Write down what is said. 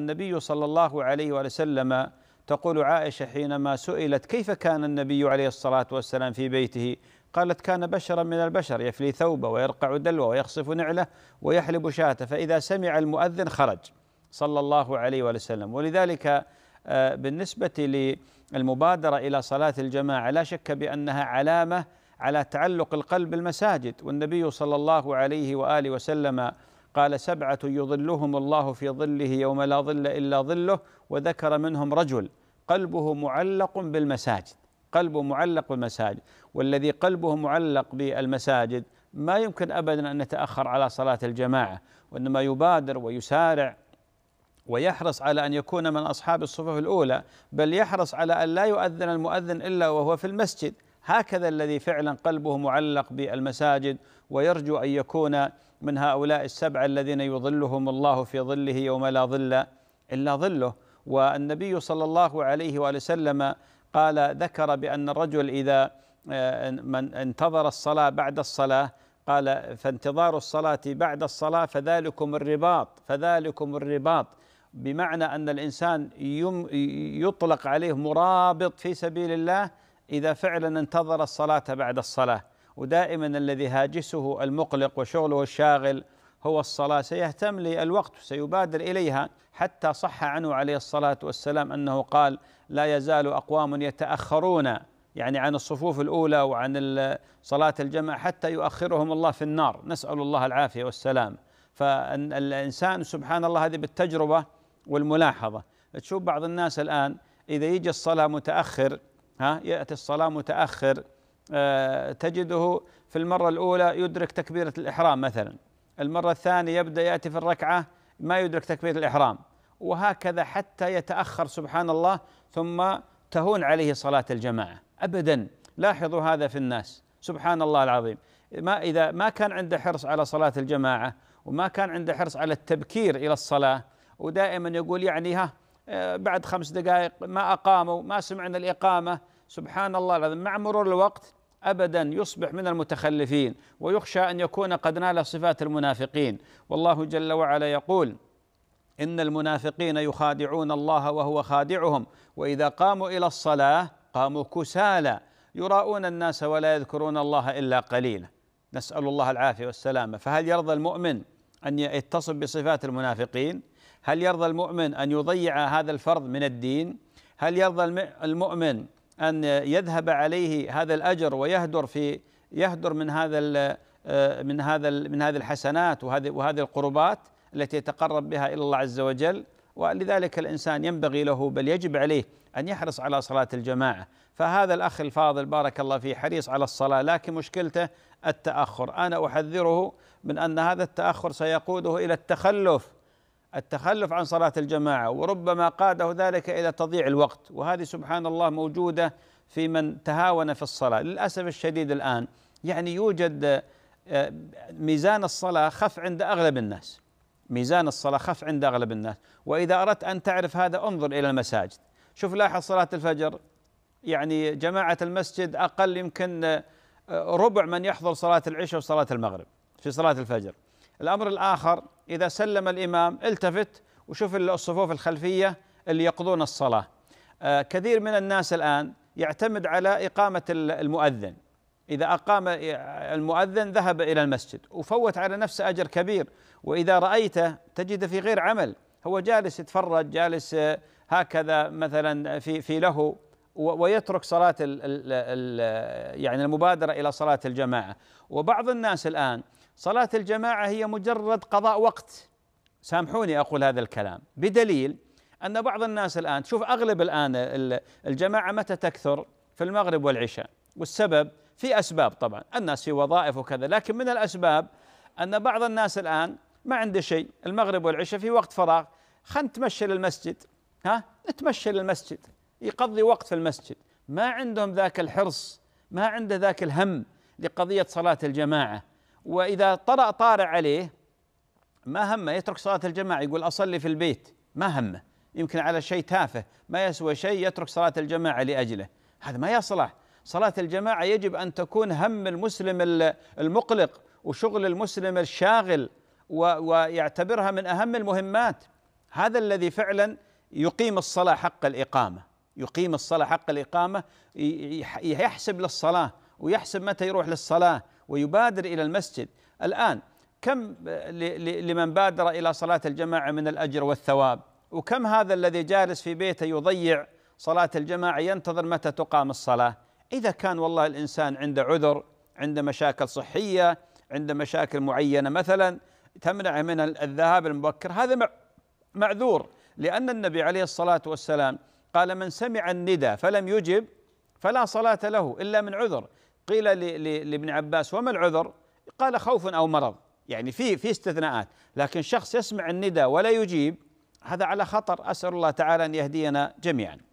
النبي صلى الله عليه وسلم تقول عائشة حينما سئلت كيف كان النبي عليه الصلاة والسلام في بيته قالت كان بشرا من البشر يفلي ثوبه ويرقع دلوه ويخصف نعله ويحلب شاته فإذا سمع المؤذن خرج صلى الله عليه وسلم ولذلك آه، بالنسبة للمبادرة إلى صلاة الجماعة لا شك بأنها علامة على تعلق القلب بالمساجد والنبي صلى الله عليه وآله وسلم قال سبعة يظلهم الله في ظله يوم لا ظل إلا ظله وذكر منهم رجل قلبه معلق بالمساجد قلبه معلق بالمساجد والذي قلبه معلق بالمساجد ما يمكن أبدا أن يتأخر على صلاة الجماعة وإنما يبادر ويسارع ويحرص على ان يكون من اصحاب الصفوف الاولى بل يحرص على ان لا يؤذن المؤذن الا وهو في المسجد هكذا الذي فعلا قلبه معلق بالمساجد ويرجو ان يكون من هؤلاء السبعه الذين يظلهم الله في ظله يوم لا ظل الا ظله والنبي صلى الله عليه واله وسلم قال ذكر بان الرجل اذا آه، من انتظر الصلاه بعد الصلاه قال فانتظار الصلاه بعد الصلاه فذلكم الرباط فذلكم الرباط بمعنى ان الانسان يطلق عليه مرابط في سبيل الله إذا فعلا انتظر الصلاة بعد الصلاة ودائما الذي هاجسه المقلق وشغله الشاغل هو الصلاة سيهتم للوقت سيبادر إليها حتى صح عنه عليه الصلاة والسلام أنه قال لا يزال أقوام يتأخرون يعني عن الصفوف الأولى وعن صلاة الجماعة حتى يؤخرهم الله في النار نسأل الله العافية والسلام فالإنسان سبحان الله هذه بالتجربة والملاحظة تشوف بعض الناس الآن إذا يجي الصلاة متأخر ها يأتي الصلاة متأخر آه، تجده في المرة الأولى يدرك تكبيرة الإحرام مثلا المرة الثانية يبدأ يأتي في الركعة ما يدرك تكبيرة الإحرام وهكذا حتى يتأخر سبحان الله ثم تهون عليه صلاة الجماعة أبدا لاحظوا هذا في الناس سبحان الله العظيم ما إذا ما كان عنده حرص على صلاة الجماعة وما كان عنده حرص على التبكير إلى الصلاة ودائما يقول يعني ها بعد خمس دقائق ما أقاموا ما سمعنا الإقامة سبحان الله العظيم مع مرور الوقت ابدا يصبح من المتخلفين ويخشى ان يكون قد نال صفات المنافقين والله جل وعلا يقول ان المنافقين يخادعون الله وهو خادعهم واذا قاموا الى الصلاه قاموا كسالى يراؤون الناس ولا يذكرون الله الا قليلا نسال الله العافيه والسلامه فهل يرضى المؤمن أن يتصف بصفات المنافقين هل يرضى المؤمن أن يضيع هذا الفرض من الدين هل يرضى المؤمن أن يذهب عليه هذا الأجر ويهدر في يهدر من هذا آه، من هذا من هذه الحسنات وهذه وهذه القربات التي يتقرب بها الى الله عز وجل ولذلك الانسان ينبغي له بل يجب عليه ان يحرص على صلاه الجماعه فهذا الاخ الفاضل بارك الله فيه حريص على الصلاه لكن مشكلته التاخر انا احذره من ان هذا التاخر سيقوده الى التخلف التخلف عن صلاه الجماعه وربما قاده ذلك الى تضييع الوقت وهذه سبحان الله موجوده في من تهاون في الصلاه للاسف الشديد الان يعني يوجد آه، ميزان الصلاه خف عند اغلب الناس ميزان الصلاة خف عند أغلب الناس وإذا أردت أن تعرف هذا انظر إلى المساجد شوف لاحظ صلاة الفجر يعني جماعة المسجد أقل يمكن آه، ربع من يحضر صلاة العشاء وصلاة المغرب في صلاة الفجر الأمر الآخر إذا سلم الإمام التفت وشوف الصفوف الخلفية اللي يقضون الصلاة آه، كثير من الناس الآن يعتمد على إقامة المؤذن إذا أقام المؤذن ذهب إلى المسجد وفوت على نفسه أجر كبير وإذا رأيته تجد في غير عمل هو جالس يتفرج جالس هكذا مثلا في في له ويترك صلاة الـ الـ يعني المبادرة إلى صلاة الجماعة وبعض الناس الآن صلاة الجماعة هي مجرد قضاء وقت سامحوني أقول هذا الكلام بدليل أن بعض الناس الآن شوف أغلب الآن الجماعة متى تكثر في المغرب والعشاء والسبب في أسباب طبعا الناس في وظائف وكذا لكن من الأسباب أن بعض الناس الآن ما عنده شيء المغرب والعشاء في وقت فراغ خلينا نتمشى للمسجد ها نتمشى للمسجد يقضي وقت في المسجد ما عندهم ذاك الحرص ما عنده ذاك الهم لقضية صلاة الجماعة وإذا طرأ طارئ عليه ما همه يترك صلاة الجماعة يقول أصلي في البيت ما همه يمكن على شيء تافه ما يسوى شيء يترك صلاة الجماعة لأجله هذا ما يصلح صلاة الجماعة يجب أن تكون هم المسلم المقلق وشغل المسلم الشاغل ويعتبرها من أهم المهمات هذا الذي فعلا يقيم الصلاة حق الإقامة يقيم الصلاة حق الإقامة يحسب للصلاة ويحسب متى يروح للصلاة ويبادر إلى المسجد الآن كم لمن بادر إلى صلاة الجماعة من الأجر والثواب وكم هذا الذي جالس في بيته يضيع صلاة الجماعة ينتظر متى تقام الصلاة إذا كان والله الإنسان عنده عذر عنده مشاكل صحية عنده مشاكل معينة مثلا تمنع من الذهاب المبكر هذا معذور لأن النبي عليه الصلاة والسلام قال من سمع الندى فلم يجب فلا صلاة له إلا من عذر قيل لابن عباس وما العذر قال خوف أو مرض يعني في في استثناءات لكن شخص يسمع الندى ولا يجيب هذا على خطر أسأل الله تعالى أن يهدينا جميعاً